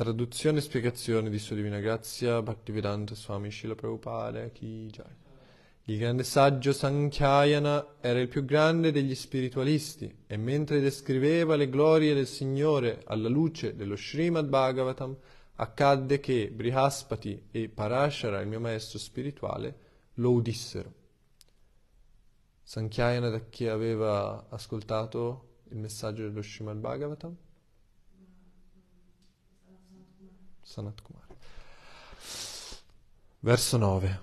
Traduzione e spiegazione di Sua Divina Grazia Bhaktivedanta Swami Shila Prabhupada Ki Jai. Il grande saggio Sankhayana era il più grande degli spiritualisti e mentre descriveva le glorie del Signore alla luce dello Srimad Bhagavatam, accadde che Brihaspati e Parashara, il mio maestro spirituale, lo udissero. Sankhayana da chi aveva ascoltato il messaggio dello Srimad Bhagavatam? Sanat Kumar. Verso 9.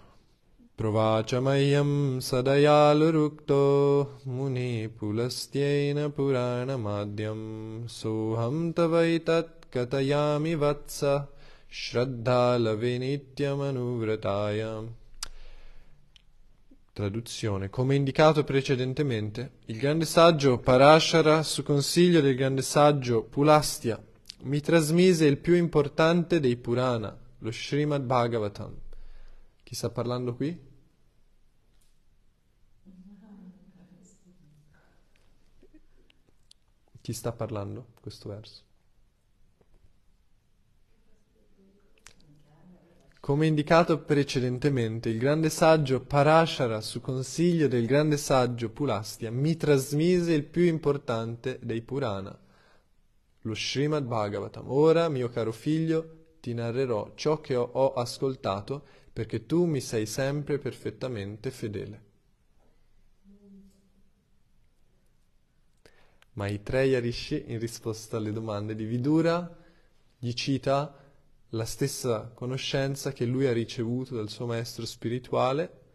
Provacamyam sadayalurukto muni pulastyena puranamadhyam soham tavaitat katayami vatsa shraddhala shraddhalavinityamanuvrataya. Traduzione. Come indicato precedentemente, il grande saggio Parashara, su consiglio del grande saggio Pulastya, mi trasmise il più importante dei Purana, lo Srimad Bhagavatam. Chi sta parlando qui? Chi sta parlando questo verso? Come indicato precedentemente, il grande saggio Parashara, su consiglio del grande saggio Pulastya, mi trasmise il più importante dei Purana, lo Srimad Bhagavatam. Ora, mio caro figlio, ti narrerò ciò che ho, ho ascoltato, perché tu mi sei sempre perfettamente fedele. Ma i tre Yarishi, in risposta alle domande di Vidura, gli cita la stessa conoscenza che lui ha ricevuto dal suo maestro spirituale,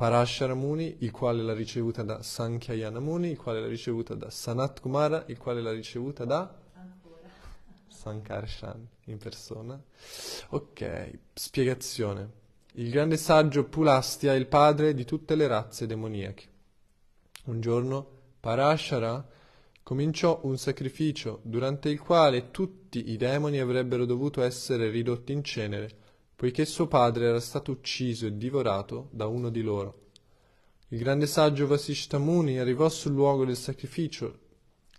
Parasharamuni, il quale l'ha ricevuta da Sankhya Muni, il quale l'ha ricevuta da Sanat Kumara, il quale l'ha ricevuta da Sankarshan in persona. Ok, spiegazione. Il grande saggio Pulastia è il padre di tutte le razze demoniache. Un giorno Parashara cominciò un sacrificio durante il quale tutti i demoni avrebbero dovuto essere ridotti in cenere, poiché suo padre era stato ucciso e divorato da uno di loro. Il grande saggio Vasishtamuni arrivò sul luogo del sacrificio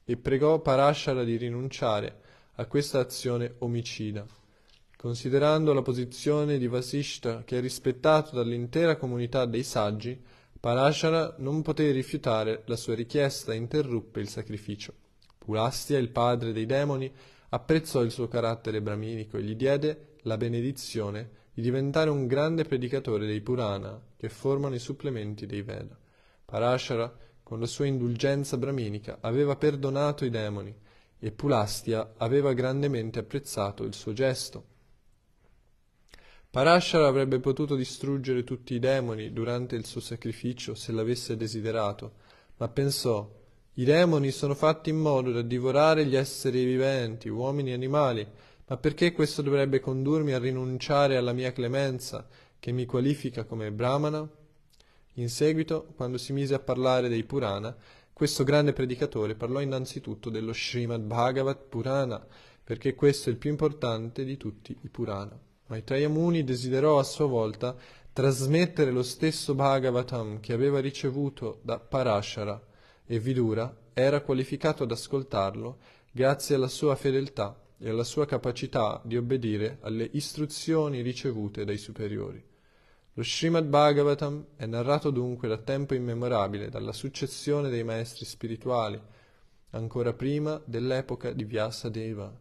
e pregò Parashara di rinunciare a questa azione omicida, considerando la posizione di Vasishta, che è rispettato dall'intera comunità dei saggi, Parashara non poté rifiutare la sua richiesta e interruppe il sacrificio. Pulastya, il padre dei demoni, apprezzò il suo carattere braminico e gli diede la benedizione di diventare un grande predicatore dei Purana, che formano i supplementi dei Veda. Parashara, con la sua indulgenza braminica, aveva perdonato i demoni e Pulastia aveva grandemente apprezzato il suo gesto. Parashara avrebbe potuto distruggere tutti i demoni durante il suo sacrificio se l'avesse desiderato, ma pensò i demoni sono fatti in modo da divorare gli esseri viventi, uomini e animali, ma perché questo dovrebbe condurmi a rinunciare alla mia clemenza, che mi qualifica come Brahmana? In seguito, quando si mise a parlare dei Purana, questo grande predicatore parlò innanzitutto dello Srimad Bhagavat Purana, perché questo è il più importante di tutti i Purana. Maitreya Muni desiderò a sua volta trasmettere lo stesso Bhagavatam che aveva ricevuto da Parashara e Vidura era qualificato ad ascoltarlo grazie alla sua fedeltà e alla sua capacità di obbedire alle istruzioni ricevute dai superiori. Lo Srimad Bhagavatam è narrato dunque da tempo immemorabile dalla successione dei maestri spirituali, ancora prima dell'epoca di Vyasa Deva.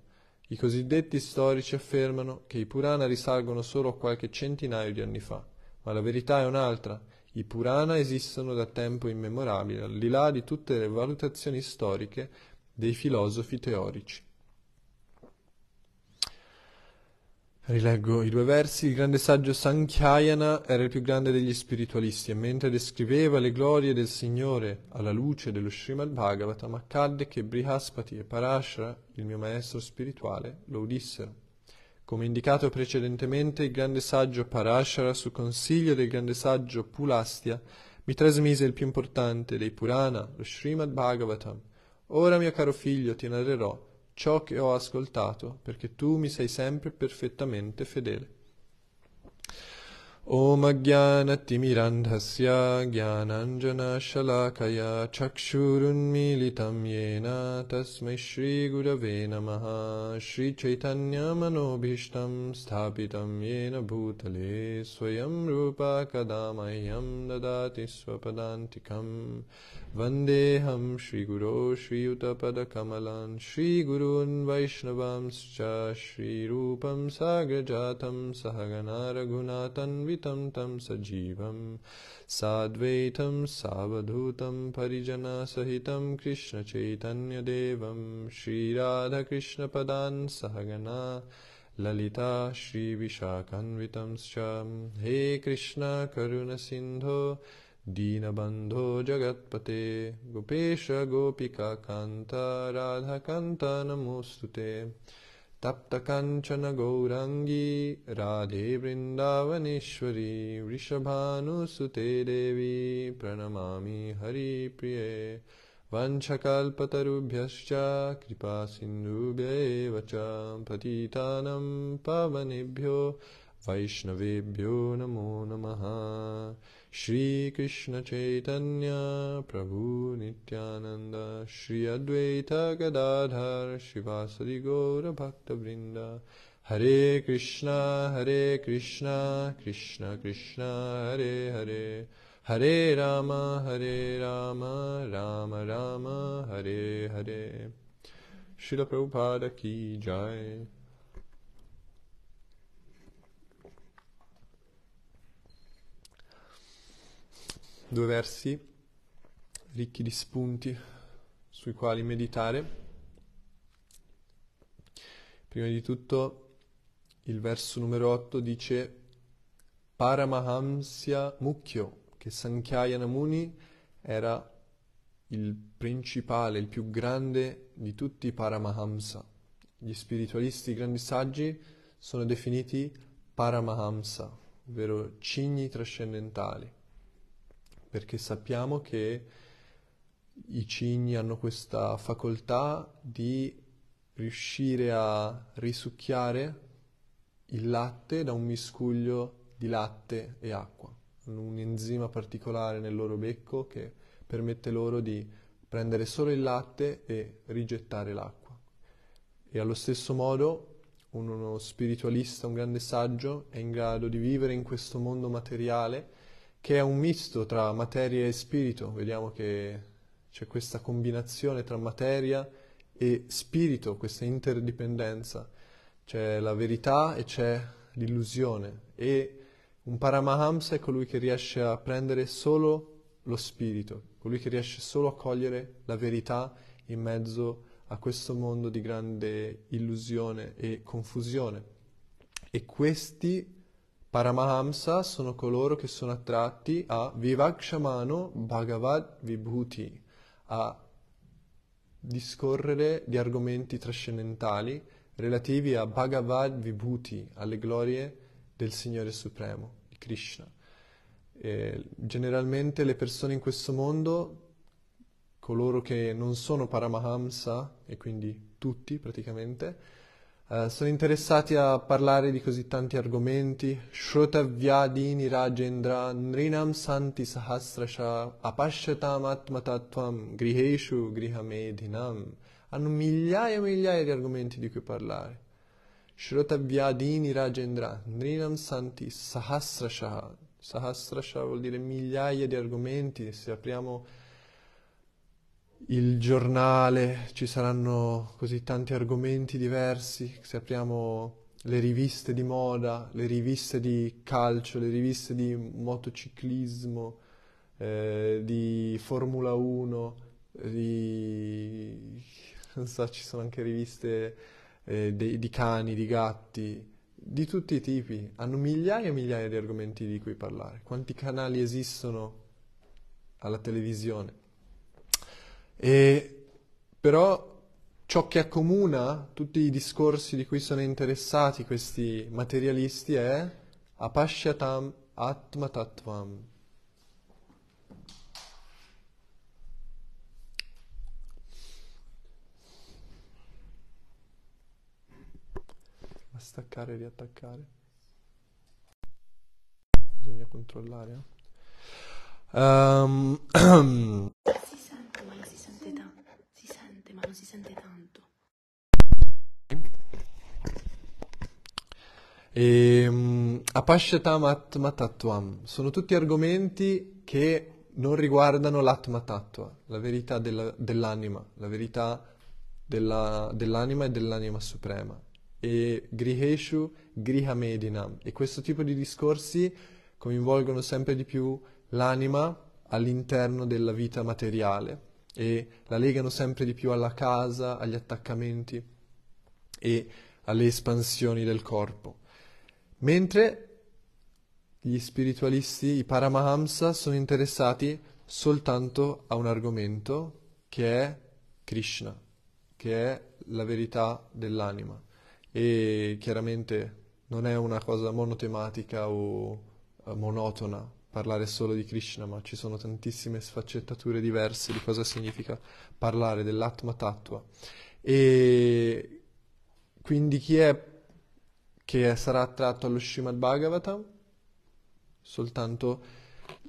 I cosiddetti storici affermano che i Purana risalgono solo a qualche centinaio di anni fa, ma la verità è un'altra. I Purana esistono da tempo immemorabile, al di là di tutte le valutazioni storiche dei filosofi teorici. Rileggo i due versi. Il grande saggio Sankhayana era il più grande degli spiritualisti e mentre descriveva le glorie del Signore alla luce dello Srimad Bhagavatam accadde che Brihaspati e Parashara, il mio maestro spirituale, lo udissero. Come indicato precedentemente, il grande saggio Parashara, su consiglio del grande saggio Pulastya, mi trasmise il più importante dei Purana, lo Srimad Bhagavatam. Ora, mio caro figlio, ti narrerò ciò che ho ascoltato, perché tu mi sei sempre perfettamente fedele. ॐ अज्ञानतिमिरान्धस्य ज्ञानाञ्जनशलाकया चक्षुरुन्मीलितं येन तस्मै श्रीगुरवे नमः श्रीचैतन्यमनोभीष्टं स्थापितं येन भूतले स्वयं रूपा कदा मह्यं ददाति स्वपदान्तिकम् Vandeham Sri Guru Sri Uttapada Kamalan Sri Gurun Vaishnavamscha Sri Rupam Sagrajatam Sahagana Raghunatan Vitam Tam Sajivam Sadvaitam Savadhutam Parijana Sahitam Krishna Chaitanya Devam Sri Radha Krishna Padan Sahagana Lalita श्रीविशाखान्वितं श्यां हे कृष्ण करुणसिन्धो दीनबन्धो जगत्पते गोपेश गोपिकान्तराधाकान्तनमोऽस्तुते तप्त कञ्चन गौराङ्गी राधे वृन्दावनेश्वरी वृषभानुसुते देवी प्रणमामि हरिप्रिये वंशकल्पतरुभ्यश्च कृपासिन्धुभ्येव च पतितानम् पवनिभ्यो वैष्णवेभ्यो नमो नमः प्रभु नित्यानन्द श्री श्रीवासरि गौरभक्तवृन्द हरे कृष्ण हरे कृष्ण कृष्ण कृष्ण हरे हरे हरे राम हरे राम राम राम हरे हरे की जाय due versi ricchi di spunti sui quali meditare. Prima di tutto il verso numero 8 dice Paramahamsya Mukhyo, che Sankhya Muni era il principale, il più grande di tutti i Paramahamsa. Gli spiritualisti, i grandi saggi, sono definiti Paramahamsa, ovvero cigni trascendentali perché sappiamo che i cigni hanno questa facoltà di riuscire a risucchiare il latte da un miscuglio di latte e acqua. Hanno un enzima particolare nel loro becco che permette loro di prendere solo il latte e rigettare l'acqua. E allo stesso modo uno spiritualista, un grande saggio, è in grado di vivere in questo mondo materiale che è un misto tra materia e spirito. Vediamo che c'è questa combinazione tra materia e spirito, questa interdipendenza. C'è la verità e c'è l'illusione. E un Paramahamsa è colui che riesce a prendere solo lo spirito, colui che riesce solo a cogliere la verità in mezzo a questo mondo di grande illusione e confusione. E questi Paramahamsa sono coloro che sono attratti a Vivakshamano Bhagavad Vibhuti, a discorrere di argomenti trascendentali relativi a Bhagavad Vibhuti, alle glorie del Signore Supremo, di Krishna. E generalmente le persone in questo mondo, coloro che non sono Paramahamsa, e quindi tutti praticamente, eh, sono interessati a parlare di così tanti argomenti. Shrota Vyadini Rajendra Nrinam Santi Sahasrasha Apashyatam Atmatatvam Griheshu Grihamedhinam. Hanno migliaia e migliaia di argomenti di cui parlare. Shrota Vyadini Rajendra Nrinam Santi Sahasrasha. Sahasrasha vuol dire migliaia di argomenti. Se apriamo il giornale, ci saranno così tanti argomenti diversi, se apriamo le riviste di moda, le riviste di calcio, le riviste di motociclismo, eh, di Formula 1, di... non so, ci sono anche riviste eh, de, di cani, di gatti, di tutti i tipi, hanno migliaia e migliaia di argomenti di cui parlare. Quanti canali esistono alla televisione? E, però ciò che accomuna tutti i discorsi di cui sono interessati questi materialisti è apashyatam atmatattvam. Ma staccare e riattaccare. Bisogna controllare. Eh? Um, ma non si sente tanto. E, ehm, apashyatam atmatattvam sono tutti argomenti che non riguardano l'atmatattva, la verità della, dell'anima, la verità della, dell'anima e dell'anima suprema. E griheshu grihamedinam. E questo tipo di discorsi coinvolgono sempre di più l'anima all'interno della vita materiale e la legano sempre di più alla casa, agli attaccamenti e alle espansioni del corpo. Mentre gli spiritualisti, i Paramahamsa, sono interessati soltanto a un argomento che è Krishna, che è la verità dell'anima. E chiaramente non è una cosa monotematica o eh, monotona, parlare solo di Krishna, ma ci sono tantissime sfaccettature diverse di cosa significa parlare dell'Atma Tattva. E quindi chi è che sarà attratto allo Srimad Bhagavatam? Soltanto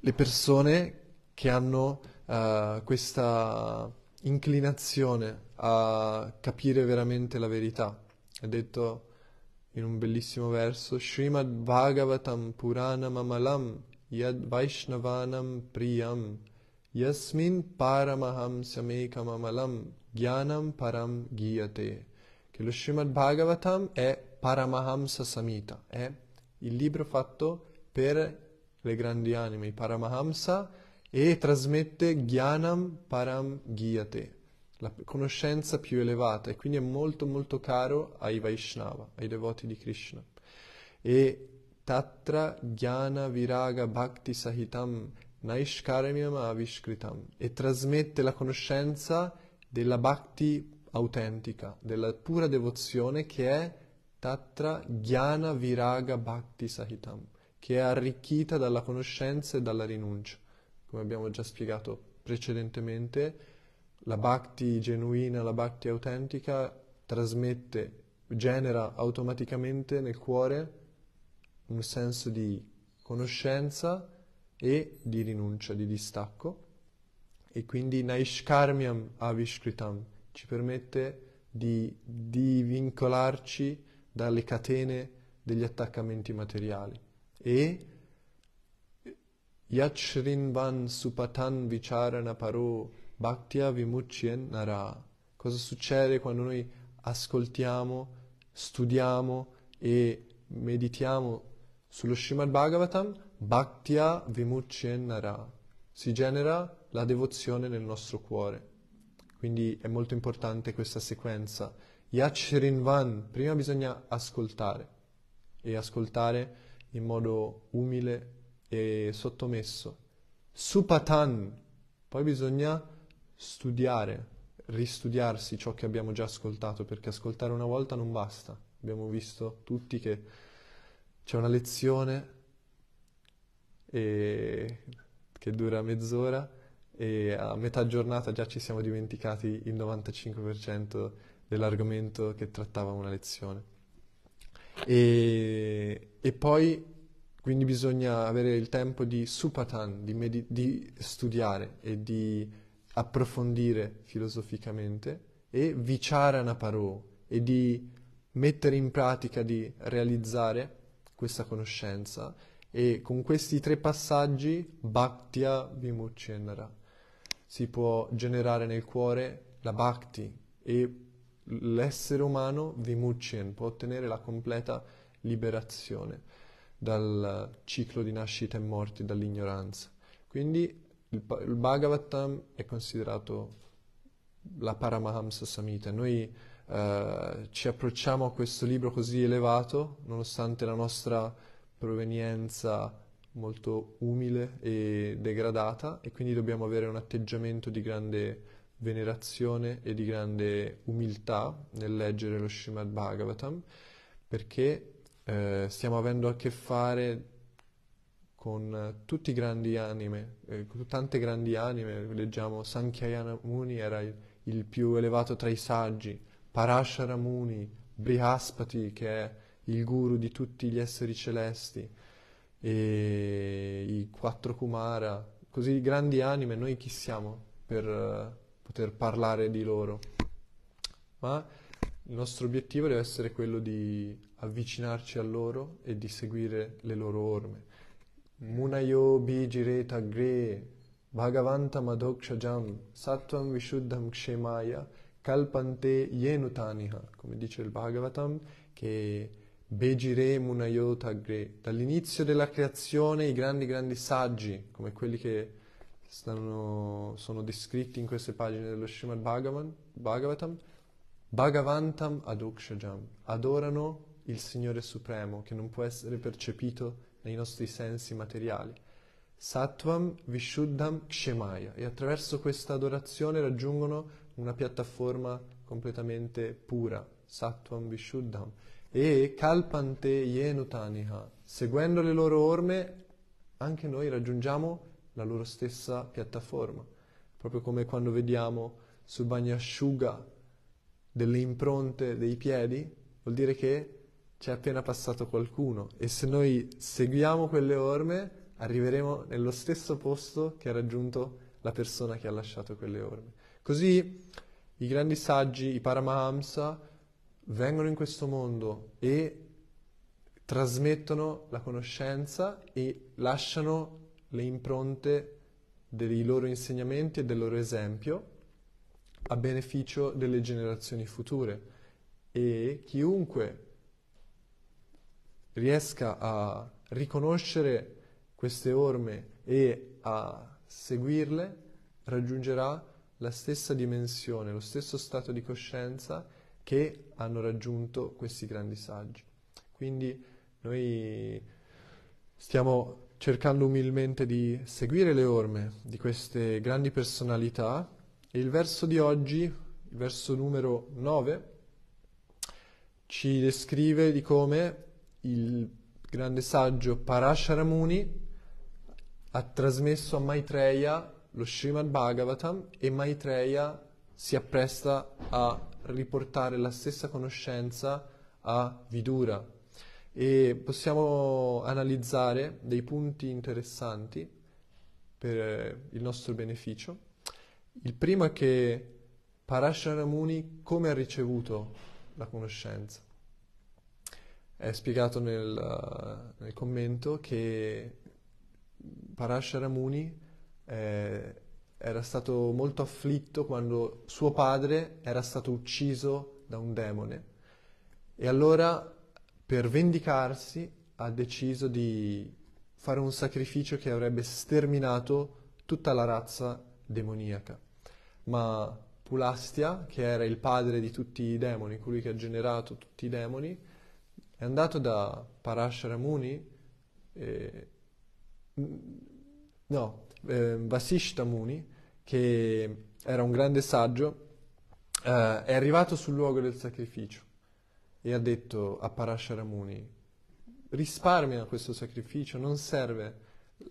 le persone che hanno uh, questa inclinazione a capire veramente la verità. È detto in un bellissimo verso, Srimad Bhagavatam Purana Mamalam yad यद्वैष्णवानं प्रियं यस्मिन् paramahamsamekamalam gyanam param giyate che lo Srimad Bhagavatam è Paramahamsa Samhita, è il libro fatto per le grandi anime, i Paramahamsa, e trasmette Gyanam Param Giyate, la conoscenza più elevata, e quindi è molto molto caro ai Vaishnava, ai devoti di Krishna. E Tatra Jnana Viraga Bhakti Sahitam Naishkarmyam Avishkritam e trasmette la conoscenza della Bhakti autentica, della pura devozione che è Tatra Jnana Viraga Bhakti Sahitam, che è arricchita dalla conoscenza e dalla rinuncia. Come abbiamo già spiegato precedentemente, la Bhakti genuina, la Bhakti autentica trasmette, genera automaticamente nel cuore un senso di conoscenza e di rinuncia, di distacco. E quindi Naishkarmiam Avishkritam ci permette di, divincolarci dalle catene degli attaccamenti materiali. E Yachrinvan Supatan Vicharana Paro Bhaktya Vimuchyen Nara. Cosa succede quando noi ascoltiamo, studiamo e meditiamo sullo Srimad Bhagavatam, Bhaktya Vimuchyennara, si genera la devozione nel nostro cuore. Quindi è molto importante questa sequenza. Yachrinvan, prima bisogna ascoltare e ascoltare in modo umile e sottomesso. Supatan, poi bisogna studiare, ristudiarsi ciò che abbiamo già ascoltato, perché ascoltare una volta non basta. Abbiamo visto tutti che c'è una lezione e... Eh, che dura mezz'ora e a metà giornata già ci siamo dimenticati il 95% dell'argomento che trattava una lezione. E, e poi quindi bisogna avere il tempo di supatan, di, med- di studiare e di approfondire filosoficamente e vicharana paro e di mettere in pratica, di realizzare questa conoscenza e con questi tre passaggi Bhaktya Vimuccenara si può generare nel cuore la Bhakti e l'essere umano Vimuccen può ottenere la completa liberazione dal ciclo di nascita e morte, dall'ignoranza. Quindi il, il Bhagavatam è considerato la Paramahamsa Samhita. Noi eh, ci approcciamo a questo libro così elevato, nonostante la nostra provenienza molto umile e degradata e quindi dobbiamo avere un atteggiamento di grande venerazione e di grande umiltà nel leggere lo Srimad Bhagavatam perché eh, stiamo avendo a che fare con tutti i grandi anime, eh, tante grandi anime, leggiamo Sankhya Muni era il, il più elevato tra i saggi, Parashara Muni, Brihaspati che è il guru di tutti gli esseri celesti, e i quattro Kumara, così grandi anime, noi chi siamo per eh, poter parlare di loro? Ma il nostro obiettivo deve essere quello di avvicinarci a loro e di seguire le loro orme. Munayo bijireta gre Bhagavanta madoksha jam Sattvam Vishuddham Kshemaya kalpante yenutaniha, come dice il Bhagavatam, che Begire Munayotagre, dall'inizio della creazione i grandi grandi saggi, come quelli che stanno, sono descritti in queste pagine dello Srimad Bhagavan, Bhagavatam, Bhagavantam Adokshajam, adorano il Signore Supremo che non può essere percepito nei nostri sensi materiali. Sattvam Vishuddham Kshemaya e attraverso questa adorazione raggiungono una piattaforma completamente pura, sattvam vishuddham, e kalpante yenutaniha, seguendo le loro orme, anche noi raggiungiamo la loro stessa piattaforma, proprio come quando vediamo sul bagnasciuga delle impronte dei piedi, vuol dire che c'è appena passato qualcuno e se noi seguiamo quelle orme arriveremo nello stesso posto che ha raggiunto la persona che ha lasciato quelle orme. Così i grandi saggi, i Paramahamsa, vengono in questo mondo e trasmettono la conoscenza e lasciano le impronte dei loro insegnamenti e del loro esempio a beneficio delle generazioni future e chiunque riesca a riconoscere queste orme e a seguirle raggiungerà la stessa dimensione, lo stesso stato di coscienza che hanno raggiunto questi grandi saggi. Quindi noi stiamo cercando umilmente di seguire le orme di queste grandi personalità e il verso di oggi, il verso numero 9, ci descrive di come il grande saggio Parasharamuni ha trasmesso a Maitreya lo Srimad Bhagavatam e Maitreya si appresta a riportare la stessa conoscenza a Vidura e possiamo analizzare dei punti interessanti per eh, il nostro beneficio. Il primo è che Parasharamuni come ha ricevuto la conoscenza? È spiegato nel, eh, nel commento che Parasharamuni eh, era stato molto afflitto quando suo padre era stato ucciso da un demone e allora per vendicarsi ha deciso di fare un sacrificio che avrebbe sterminato tutta la razza demoniaca. Ma Pulastia, che era il padre di tutti i demoni, colui che ha generato tutti i demoni, è andato da Parasharamuni, e... Mm, no, eh, Muni, che era un grande saggio, eh, è arrivato sul luogo del sacrificio e ha detto a Parashara Muni, risparmia questo sacrificio, non serve,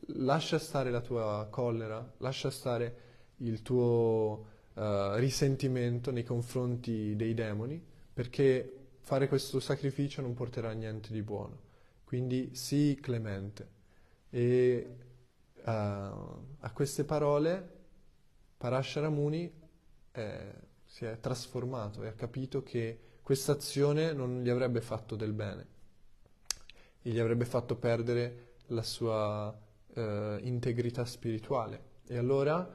lascia stare la tua collera, lascia stare il tuo eh, risentimento nei confronti dei demoni, perché fare questo sacrificio non porterà a niente di buono. Quindi sii clemente. E a, a queste parole Parasharamuni eh, si è trasformato e ha capito che questa azione non gli avrebbe fatto del bene e gli avrebbe fatto perdere la sua eh, integrità spirituale. E allora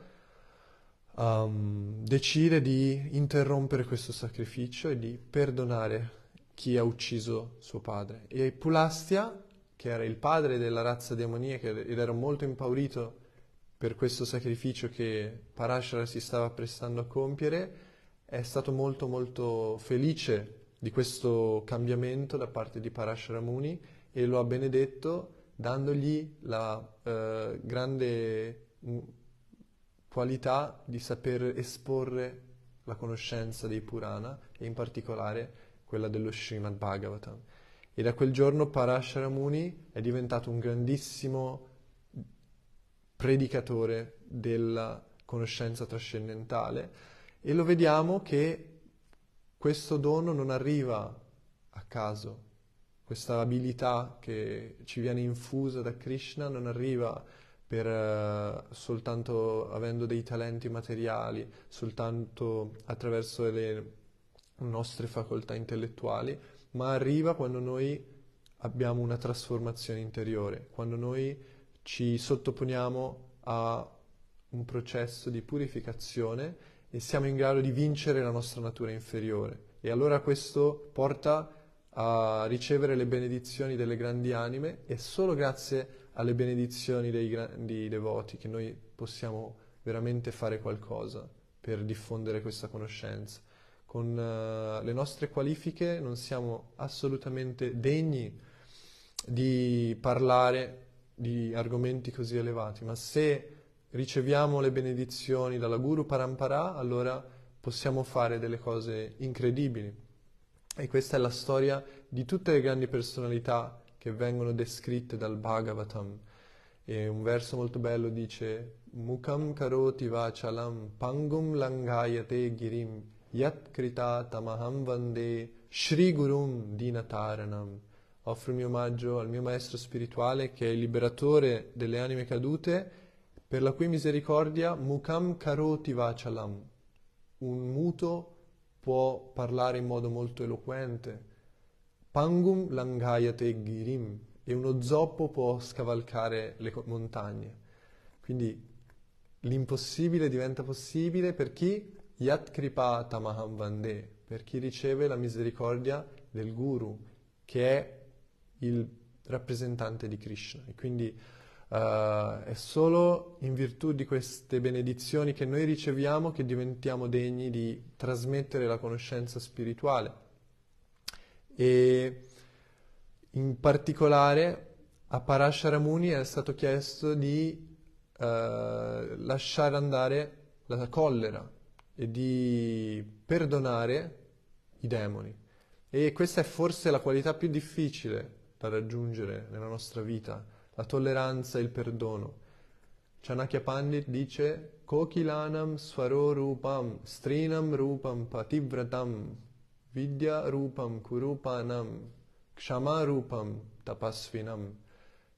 um, decide di interrompere questo sacrificio e di perdonare chi ha ucciso suo padre. E Pulastia che era il padre della razza demoniaca ed era molto impaurito per questo sacrificio che Parashara si stava prestando a compiere, è stato molto molto felice di questo cambiamento da parte di Parashara Muni e lo ha benedetto dandogli la eh, grande mm, qualità di saper esporre la conoscenza dei Purana e in particolare quella dello Srimad Bhagavatam. E da quel giorno Parasharamuni è diventato un grandissimo predicatore della conoscenza trascendentale e lo vediamo che questo dono non arriva a caso, questa abilità che ci viene infusa da Krishna non arriva per, eh, soltanto avendo dei talenti materiali, soltanto attraverso le nostre facoltà intellettuali, ma arriva quando noi abbiamo una trasformazione interiore, quando noi ci sottoponiamo a un processo di purificazione e siamo in grado di vincere la nostra natura inferiore. E allora questo porta a ricevere le benedizioni delle grandi anime e solo grazie alle benedizioni dei grandi devoti che noi possiamo veramente fare qualcosa per diffondere questa conoscenza con uh, le nostre qualifiche non siamo assolutamente degni di parlare di argomenti così elevati, ma se riceviamo le benedizioni dalla Guru Parampara, allora possiamo fare delle cose incredibili. E questa è la storia di tutte le grandi personalità che vengono descritte dal Bhagavatam. E un verso molto bello dice Mukam karoti vachalam pangum langayate girim Yat Tamaham Vande Shri Gurum Dinataranam. Offro il mio omaggio al mio maestro spirituale che è il liberatore delle anime cadute, per la cui misericordia Mukam Karoti Vachalam. Un muto può parlare in modo molto eloquente. Pangum Langayate Girim. E uno zoppo può scavalcare le montagne. Quindi l'impossibile diventa possibile per chi Yat Kripa Tamaham Vande, per chi riceve la misericordia del Guru, che è il rappresentante di Krishna. E quindi uh, è solo in virtù di queste benedizioni che noi riceviamo che diventiamo degni di trasmettere la conoscenza spirituale. E in particolare a Parasharamuni è stato chiesto di uh, lasciare andare la collera e di perdonare i demoni. E questa è forse la qualità più difficile da raggiungere nella nostra vita, la tolleranza e il perdono. Chanakya Pandit dice Kokilanam svaro rupam, strinam rupam pativratam, vidya rupam kurupanam, kshama rupam tapasvinam.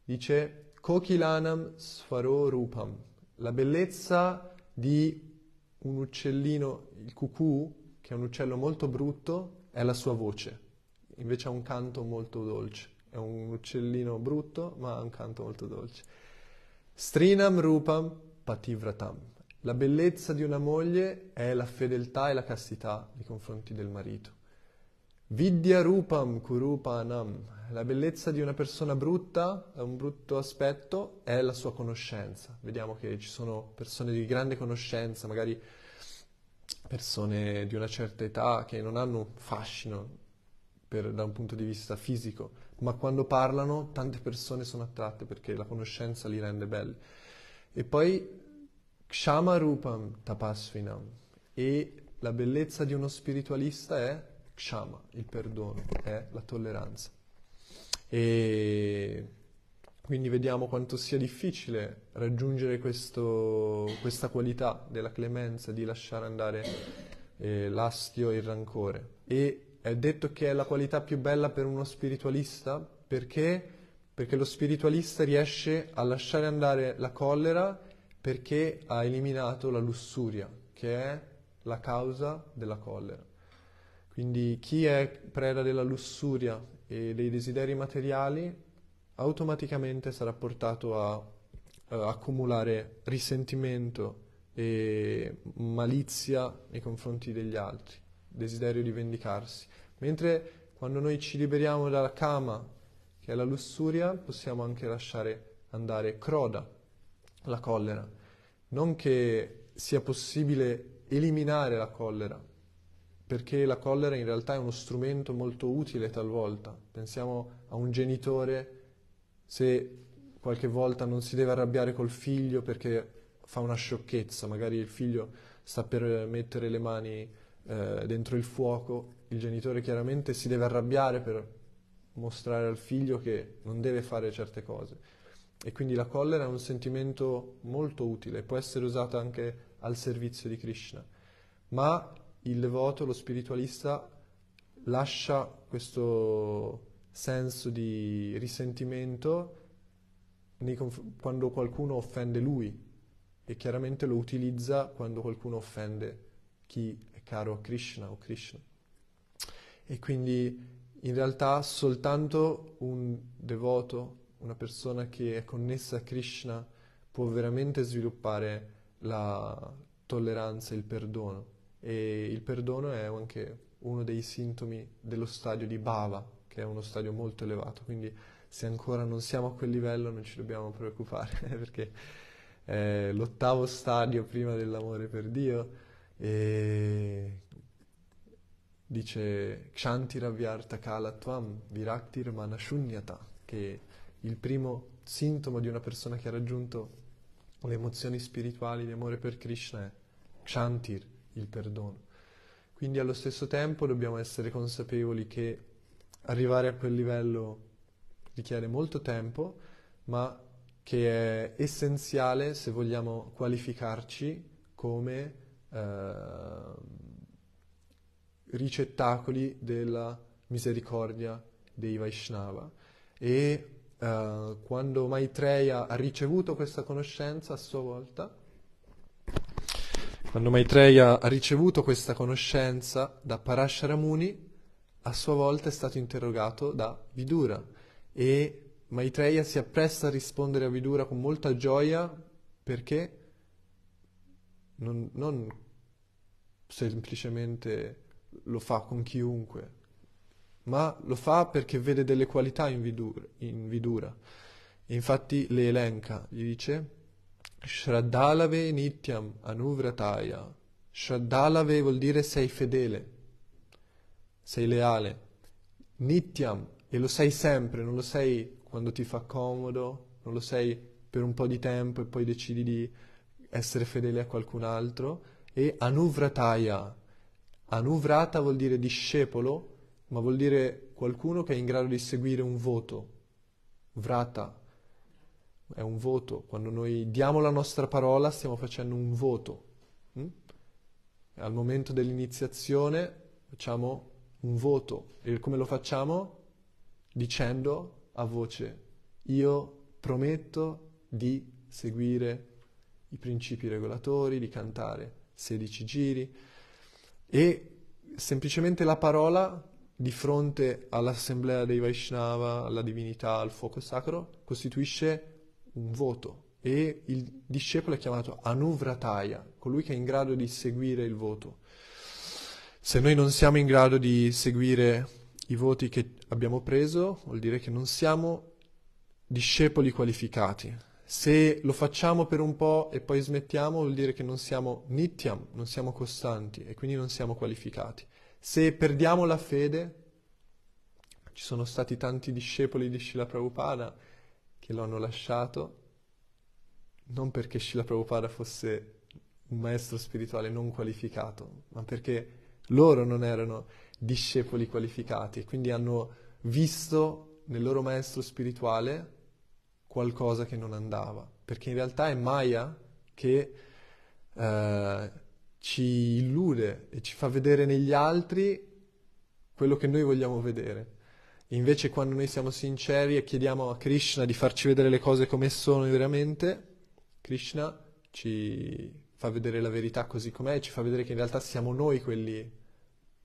Dice Kokilanam svaro rupam, la bellezza di un uccellino, il cucù, che è un uccello molto brutto, è la sua voce, invece ha un canto molto dolce. È un uccellino brutto, ma ha un canto molto dolce. Strinam rupam pativratam. La bellezza di una moglie è la fedeltà e la castità nei confronti del marito. Vidya Rupam Kurupanam. La bellezza di una persona brutta, un brutto aspetto, è la sua conoscenza. Vediamo che ci sono persone di grande conoscenza, magari persone di una certa età che non hanno fascino per, da un punto di vista fisico, ma quando parlano tante persone sono attratte perché la conoscenza li rende belli. E poi Kshama Rupam Tapasvinam. E la bellezza di uno spiritualista è Kshama, il perdono, è la tolleranza. E quindi vediamo quanto sia difficile raggiungere questo, questa qualità della clemenza, di lasciare andare eh, l'astio e il rancore. E è detto che è la qualità più bella per uno spiritualista perché? Perché lo spiritualista riesce a lasciare andare la collera perché ha eliminato la lussuria, che è la causa della collera. Quindi chi è preda della lussuria e dei desideri materiali automaticamente sarà portato a eh, accumulare risentimento e malizia nei confronti degli altri, desiderio di vendicarsi. Mentre quando noi ci liberiamo dalla kama, che è la lussuria, possiamo anche lasciare andare croda, la collera. Non che sia possibile eliminare la collera, perché la collera in realtà è uno strumento molto utile talvolta. Pensiamo a un genitore, se qualche volta non si deve arrabbiare col figlio perché fa una sciocchezza, magari il figlio sta per mettere le mani eh, dentro il fuoco, il genitore chiaramente si deve arrabbiare per mostrare al figlio che non deve fare certe cose. E quindi la collera è un sentimento molto utile, può essere usata anche al servizio di Krishna. Ma il devoto, lo spiritualista lascia questo senso di risentimento quando qualcuno offende lui e chiaramente lo utilizza quando qualcuno offende chi è caro a Krishna o Krishna. E quindi in realtà soltanto un devoto, una persona che è connessa a Krishna, può veramente sviluppare la tolleranza, il perdono. E il perdono è anche uno dei sintomi dello stadio di Bhava, che è uno stadio molto elevato, quindi se ancora non siamo a quel livello non ci dobbiamo preoccupare, perché è l'ottavo stadio prima dell'amore per Dio e dice Kshanti Ravyarta Kalatvam viraktir manashunyata, che il primo sintomo di una persona che ha raggiunto le emozioni spirituali di amore per Krishna è Kshantir, il perdono. Quindi allo stesso tempo dobbiamo essere consapevoli che arrivare a quel livello richiede molto tempo, ma che è essenziale se vogliamo qualificarci come eh, ricettacoli della misericordia dei Vaishnava. E eh, quando Maitreya ha ricevuto questa conoscenza a sua volta, quando Maitreya ha ricevuto questa conoscenza da Parasharamuni, a sua volta è stato interrogato da Vidura e Maitreya si appresta a rispondere a Vidura con molta gioia perché non, non semplicemente lo fa con chiunque, ma lo fa perché vede delle qualità in Vidura. In vidura. infatti le elenca, gli dice Shraddhalave nityam anuvrataya. Shraddhalave vuol dire sei fedele, sei leale. Nityam, e lo sei sempre, non lo sei quando ti fa comodo, non lo sei per un po' di tempo e poi decidi di essere fedele a qualcun altro. E anuvrataya. Anuvrata vuol dire discepolo, ma vuol dire qualcuno che è in grado di seguire un voto. Vrata è un voto. Quando noi diamo la nostra parola stiamo facendo un voto. Mm? Al momento dell'iniziazione facciamo un voto. E come lo facciamo? Dicendo a voce, io prometto di seguire i principi regolatori, di cantare 16 giri e semplicemente la parola di fronte all'assemblea dei Vaishnava, alla divinità, al fuoco sacro, costituisce un voto e il discepolo è chiamato Anuvrataya, colui che è in grado di seguire il voto. Se noi non siamo in grado di seguire i voti che abbiamo preso, vuol dire che non siamo discepoli qualificati. Se lo facciamo per un po' e poi smettiamo, vuol dire che non siamo nityam, non siamo costanti e quindi non siamo qualificati. Se perdiamo la fede, ci sono stati tanti discepoli di Srila Prabhupada che lo hanno lasciato non perché Srila Prabhupada fosse un maestro spirituale non qualificato, ma perché loro non erano discepoli qualificati e quindi hanno visto nel loro maestro spirituale qualcosa che non andava, perché in realtà è Maya che eh, ci illude e ci fa vedere negli altri quello che noi vogliamo vedere. Invece quando noi siamo sinceri e chiediamo a Krishna di farci vedere le cose come sono veramente, Krishna ci fa vedere la verità così com'è, ci fa vedere che in realtà siamo noi quelli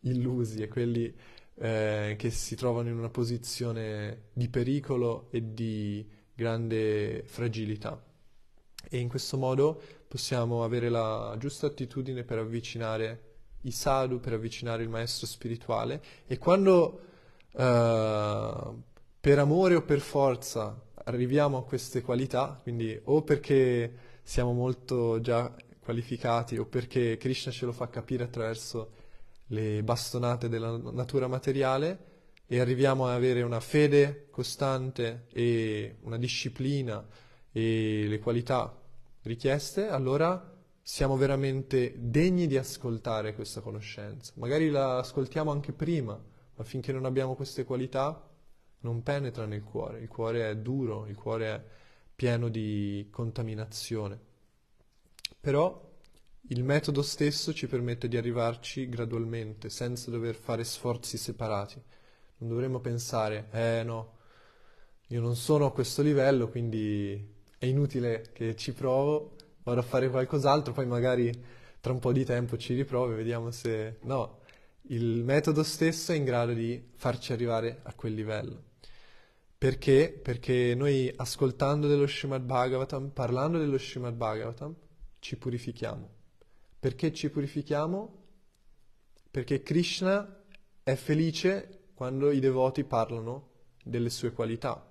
illusi e quelli eh, che si trovano in una posizione di pericolo e di grande fragilità. E in questo modo possiamo avere la giusta attitudine per avvicinare i sadhu, per avvicinare il maestro spirituale e quando uh, per amore o per forza arriviamo a queste qualità, quindi o perché siamo molto già qualificati o perché Krishna ce lo fa capire attraverso le bastonate della natura materiale e arriviamo ad avere una fede costante e una disciplina e le qualità richieste, allora siamo veramente degni di ascoltare questa conoscenza. Magari la ascoltiamo anche prima, ma finché non abbiamo queste qualità non penetra nel cuore, il cuore è duro, il cuore è pieno di contaminazione. Però il metodo stesso ci permette di arrivarci gradualmente, senza dover fare sforzi separati. Non dovremmo pensare, eh no, io non sono a questo livello, quindi è inutile che ci provo, vado a fare qualcos'altro, poi magari tra un po' di tempo ci riprovo e vediamo se... No, il metodo stesso è in grado di farci arrivare a quel livello. Perché? Perché noi ascoltando dello Srimad Bhagavatam, parlando dello Srimad Bhagavatam, ci purifichiamo. Perché ci purifichiamo? Perché Krishna è felice quando i devoti parlano delle sue qualità.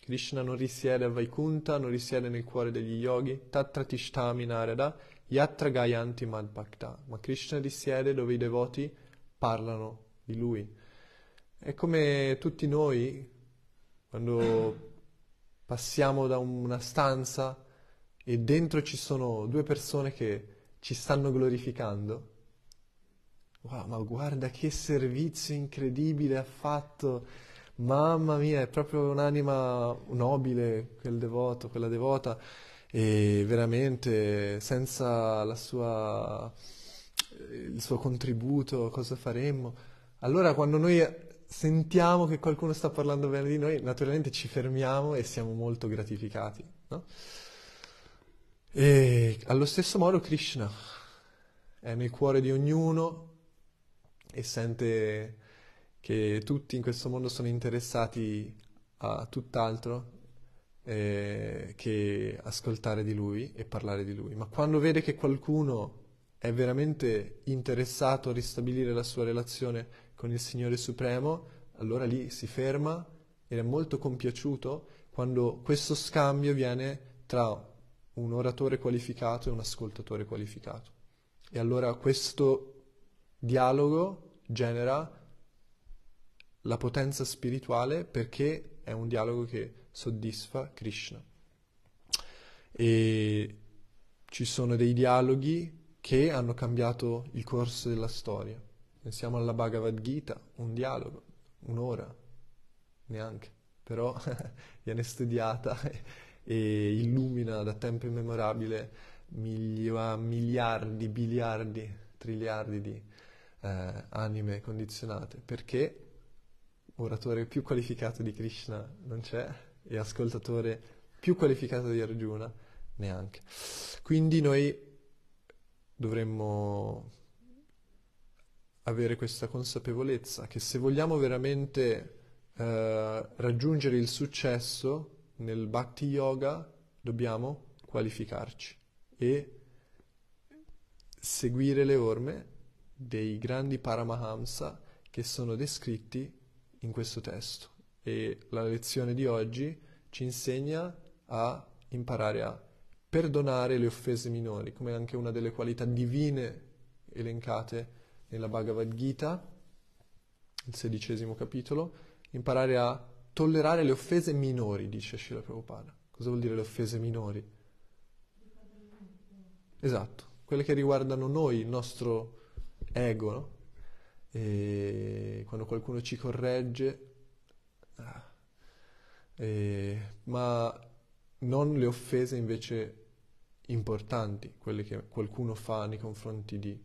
Krishna non risiede a Vaikunta, non risiede nel cuore degli yogi, tattratishtami narada, Yatra Gayanti Madbhakta, ma Krishna risiede dove i devoti parlano di lui. È come tutti noi, quando passiamo da una stanza e dentro ci sono due persone che ci stanno glorificando. Wow, ma guarda che servizio incredibile ha fatto! Mamma mia, è proprio un'anima nobile, quel devoto, quella devota e veramente senza sua, eh, il suo contributo cosa faremmo? Allora quando noi sentiamo che qualcuno sta parlando bene di noi, naturalmente ci fermiamo e siamo molto gratificati. No? E allo stesso modo Krishna è nel cuore di ognuno e sente che tutti in questo mondo sono interessati a tutt'altro eh, che ascoltare di lui e parlare di lui, ma quando vede che qualcuno è veramente interessato a ristabilire la sua relazione con il Signore Supremo, allora lì si ferma ed è molto compiaciuto quando questo scambio viene tra un oratore qualificato e un ascoltatore qualificato. E allora questo dialogo genera la potenza spirituale perché è un dialogo che soddisfa Krishna. E ci sono dei dialoghi che hanno cambiato il corso della storia. Pensiamo alla Bhagavad Gita, un dialogo, un'ora, neanche, però viene studiata e illumina da tempo immemorabile milio- miliardi, biliardi, triliardi di eh, anime condizionate, perché oratore più qualificato di Krishna non c'è e ascoltatore più qualificato di Arjuna, neanche. Quindi noi dovremmo avere questa consapevolezza che se vogliamo veramente eh, raggiungere il successo nel bhakti yoga dobbiamo qualificarci e seguire le orme dei grandi paramahamsa che sono descritti in questo testo e la lezione di oggi ci insegna a imparare a perdonare le offese minori, come anche una delle qualità divine elencate nella Bhagavad Gita, il sedicesimo capitolo, imparare a tollerare le offese minori, dice Srila Prabhupada. Cosa vuol dire le offese minori? Esatto, quelle che riguardano noi, il nostro ego, no? quando qualcuno ci corregge, eh, ma non le offese invece importanti, quelle che qualcuno fa nei confronti di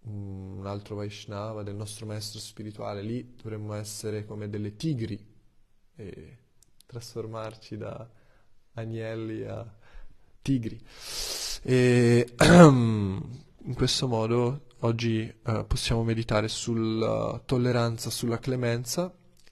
un altro Vaishnava, del nostro maestro spirituale, lì dovremmo essere come delle tigri e trasformarci da agnelli a tigri. E in questo modo oggi eh, possiamo meditare sulla tolleranza, sulla clemenza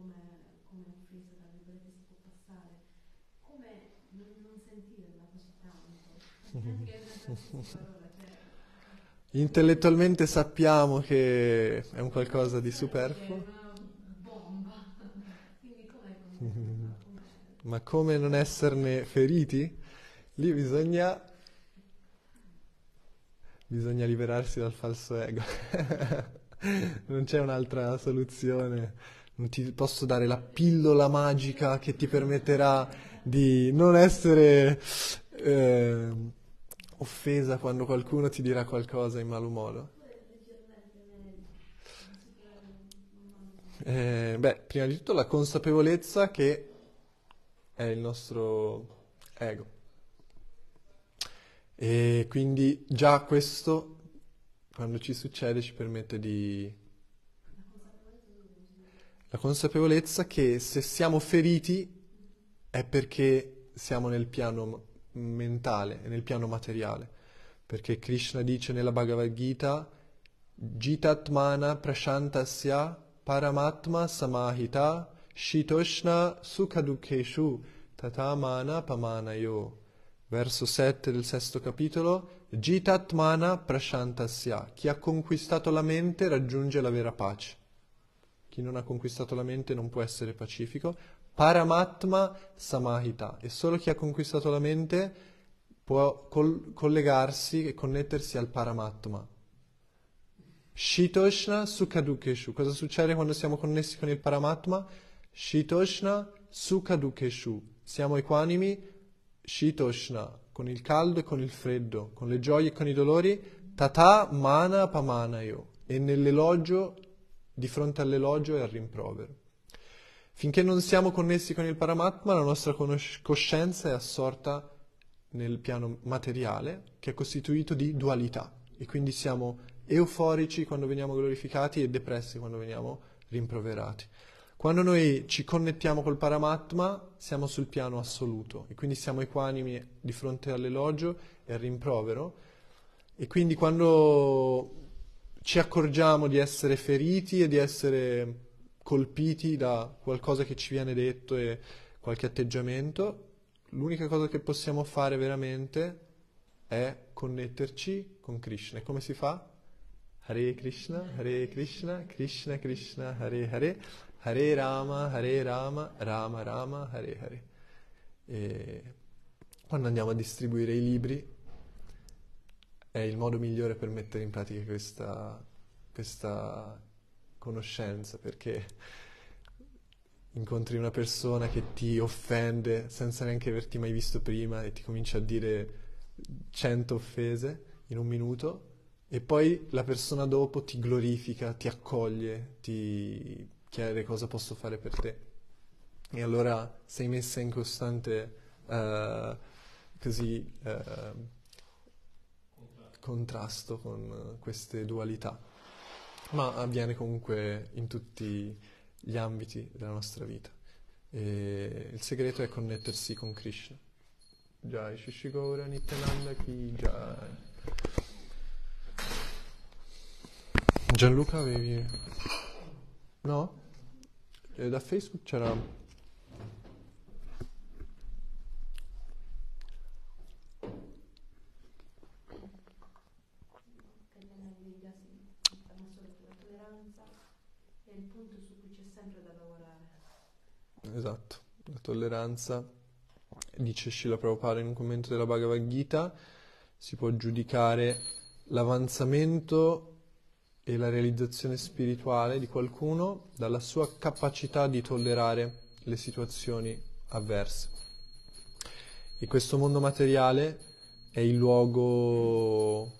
come, come offesa, tra virgolette, si può passare, come non, non sentirla così tanto? Cioè, Intellettualmente sappiamo che è un qualcosa di cioè, superfluo. Ma come non esserne feriti? Lì bisogna, bisogna liberarsi dal falso ego. non c'è un'altra soluzione ti posso dare la pillola magica che ti permetterà di non essere eh, offesa quando qualcuno ti dirà qualcosa in malo modo. Eh, beh, prima di tutto la consapevolezza che è il nostro ego. E quindi già questo, quando ci succede, ci permette di la consapevolezza che se siamo feriti è perché siamo nel piano mentale nel piano materiale, perché Krishna dice nella Bhagavad Gita Jitatmana prashantasya paramatma samahita shitoshna sukadukeshu tatamana pamanayo. Verso 7 del sesto capitolo Jitatmana prashantasya, chi ha conquistato la mente raggiunge la vera pace chi non ha conquistato la mente non può essere pacifico, Paramatma Samahita, e solo chi ha conquistato la mente può col- collegarsi e connettersi al Paramatma. Shitoshna Sukadukeshu, cosa succede quando siamo connessi con il Paramatma? Shitoshna Sukadukeshu, siamo equanimi, Shitoshna, con il caldo e con il freddo, con le gioie e con i dolori, Tata Mana Pamanayo, e nell'elogio di fronte all'elogio e al rimprovero. Finché non siamo connessi con il Paramatma, la nostra conosc- coscienza è assorta nel piano materiale, che è costituito di dualità, e quindi siamo euforici quando veniamo glorificati e depressi quando veniamo rimproverati. Quando noi ci connettiamo col Paramatma, siamo sul piano assoluto, e quindi siamo equanimi di fronte all'elogio e al rimprovero, e quindi quando ci accorgiamo di essere feriti e di essere colpiti da qualcosa che ci viene detto e qualche atteggiamento, l'unica cosa che possiamo fare veramente è connetterci con Krishna. E come si fa? Hare Krishna, Hare Krishna, Krishna Krishna, Hare Hare, Hare Rama, Hare Rama, Rama Rama, Hare Hare. E quando andiamo a distribuire i libri è il modo migliore per mettere in pratica questa, questa conoscenza, perché incontri una persona che ti offende senza neanche averti mai visto prima e ti comincia a dire cento offese in un minuto e poi la persona dopo ti glorifica, ti accoglie, ti chiede cosa posso fare per te. E allora sei messa in costante uh, così... Uh, contrasto con eh, queste dualità, ma avviene comunque in tutti gli ambiti della nostra vita. E il segreto è connettersi con Krishna. Jai Shishigora Nityananda Ki Jai. Gianluca avevi... No? Eh, da Facebook c'era tolleranza, dice Srila Prabhupada in un commento della Bhagavad Gita, si può giudicare l'avanzamento e la realizzazione spirituale di qualcuno dalla sua capacità di tollerare le situazioni avverse. E questo mondo materiale è il luogo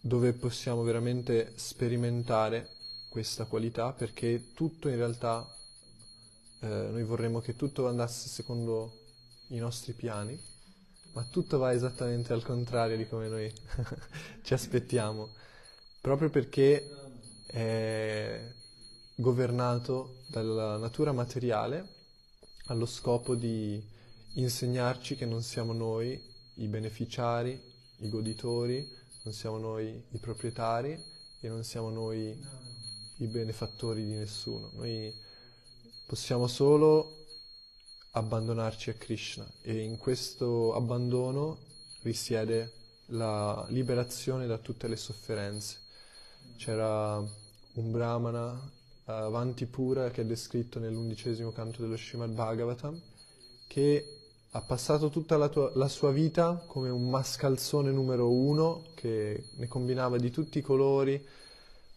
dove possiamo veramente sperimentare questa qualità perché tutto in realtà eh, noi vorremmo che tutto andasse secondo i nostri piani, ma tutto va esattamente al contrario di come noi ci aspettiamo, proprio perché è governato dalla natura materiale allo scopo di insegnarci che non siamo noi i beneficiari, i goditori, non siamo noi i proprietari e non siamo noi i benefattori di nessuno. Noi possiamo solo abbandonarci a Krishna e in questo abbandono risiede la liberazione da tutte le sofferenze. C'era un brahmana eh, avanti pura che è descritto nell'undicesimo canto dello Srimad Bhagavatam che ha passato tutta la, tua, la, sua vita come un mascalzone numero uno che ne combinava di tutti i colori,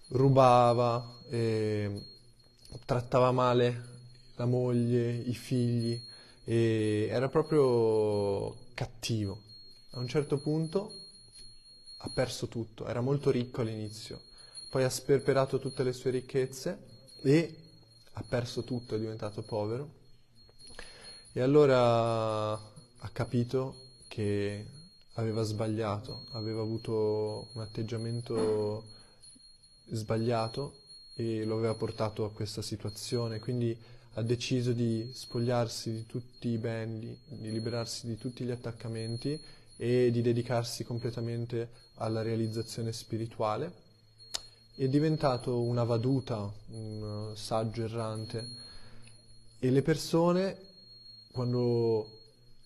rubava, e trattava male la moglie, i figli, e era proprio cattivo. A un certo punto ha perso tutto, era molto ricco all'inizio, poi ha sperperato tutte le sue ricchezze e ha perso tutto, è diventato povero. E allora ha capito che aveva sbagliato, aveva avuto un atteggiamento sbagliato e lo aveva portato a questa situazione. Quindi ha deciso di spogliarsi di tutti i beni, di liberarsi di tutti gli attaccamenti e di dedicarsi completamente alla realizzazione spirituale. È diventato una avaduta, un saggio errante e le persone quando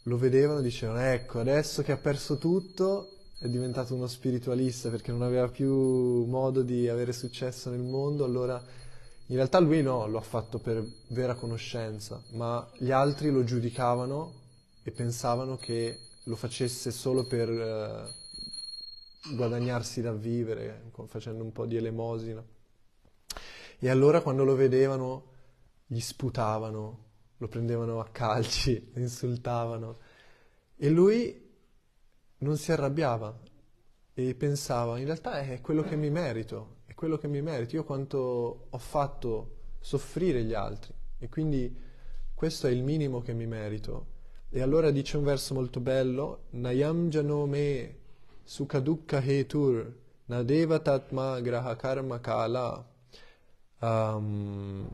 lo vedevano dicevano ecco adesso che ha perso tutto è diventato uno spiritualista perché non aveva più modo di avere successo nel mondo allora in realtà lui no, lo ha fatto per vera conoscenza, ma gli altri lo giudicavano e pensavano che lo facesse solo per eh, guadagnarsi da vivere, facendo un po' di elemosina. E allora quando lo vedevano gli sputavano, lo prendevano a calci, lo insultavano. E lui non si arrabbiava e pensava, in realtà è quello che mi merito, quello che mi merito, io quanto ho fatto soffrire gli altri e quindi questo è il minimo che mi merito. E allora dice un verso molto bello, Nayam janome sukadukka hetur nadeva tatma graha karma kala um,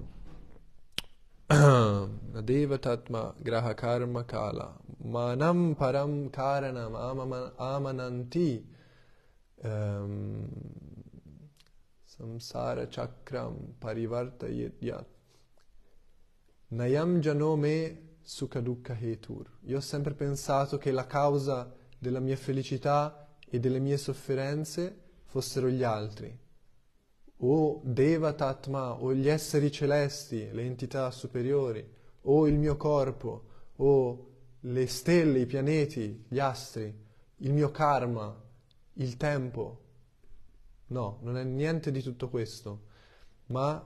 Devatatma graha karma kala manam param karanam amananti um, samsara chakram parivartayet yat. Nayam janome sukadukka hetur. Io ho sempre pensato che la causa della mia felicità e delle mie sofferenze fossero gli altri, o Deva Devatatma, o gli esseri celesti, le entità superiori, o il mio corpo, o le stelle, i pianeti, gli astri, il mio karma, il tempo. No, non è niente di tutto questo. Ma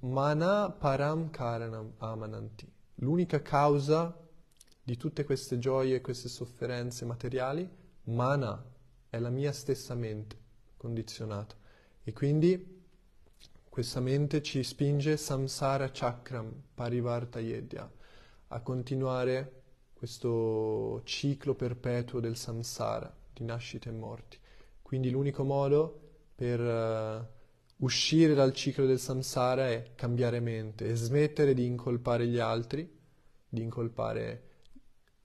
mana param karanam amananti. L'unica causa di tutte queste gioie e queste sofferenze materiali, mana, è la mia stessa mente condizionata. E quindi questa mente ci spinge samsara chakram parivarta yedya, a continuare questo ciclo perpetuo del samsara, di nascite e morti. Quindi l'unico modo per uh, uscire dal ciclo del samsara è cambiare mente e smettere di incolpare gli altri, di incolpare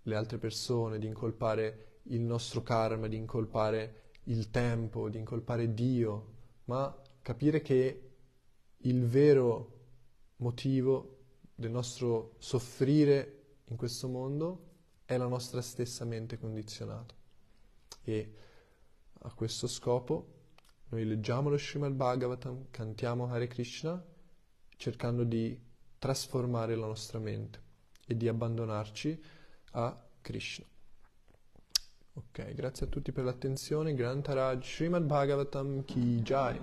le altre persone, di incolpare il nostro karma, di incolpare il tempo, di incolpare Dio, ma capire che il vero motivo del nostro soffrire in questo mondo è la nostra stessa mente condizionata. E a questo scopo noi leggiamo lo Srimad Bhagavatam, cantiamo Hare Krishna cercando di trasformare la nostra mente e di abbandonarci a Krishna. Ok, grazie a tutti per l'attenzione. Grantaraj Srimad Bhagavatam Ki Jai.